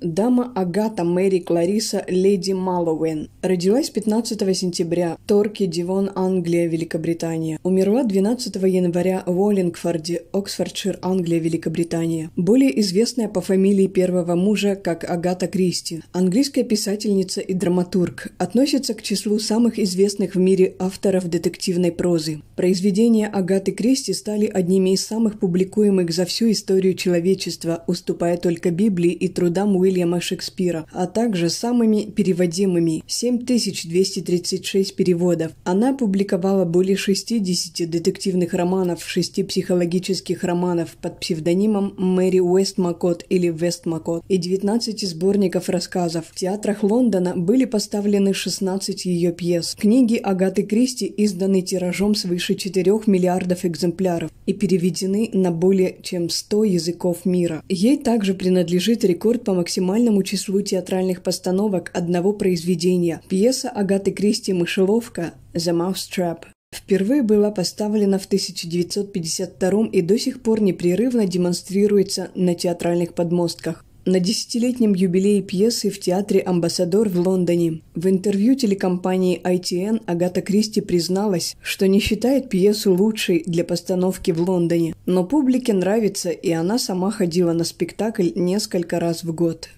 Дама Агата Мэри Клариса Леди Маллоуэн родилась 15 сентября в Торке, Дивон, Англия, Великобритания. Умерла 12 января в Уоллингфорде, Оксфордшир, Англия, Великобритания. Более известная по фамилии первого мужа как Агата Кристи. Английская писательница и драматург. Относится к числу самых известных в мире авторов детективной прозы. Произведения Агаты Кристи стали одними из самых публикуемых за всю историю человечества, уступая только Библии и трудам Уилла Уильяма Шекспира, а также самыми переводимыми – 7236 переводов. Она публиковала более 60 детективных романов, 6 психологических романов под псевдонимом Мэри Уэст Макот или Вест Макот и 19 сборников рассказов. В театрах Лондона были поставлены 16 ее пьес. Книги Агаты Кристи изданы тиражом свыше 4 миллиардов экземпляров и переведены на более чем 100 языков мира. Ей также принадлежит рекорд по максимальному максимальному числу театральных постановок одного произведения. Пьеса Агаты Кристи «Мышеловка» «The Mousetrap" впервые была поставлена в 1952 и до сих пор непрерывно демонстрируется на театральных подмостках на десятилетнем юбилее пьесы в театре «Амбассадор» в Лондоне. В интервью телекомпании ITN Агата Кристи призналась, что не считает пьесу лучшей для постановки в Лондоне, но публике нравится, и она сама ходила на спектакль несколько раз в год.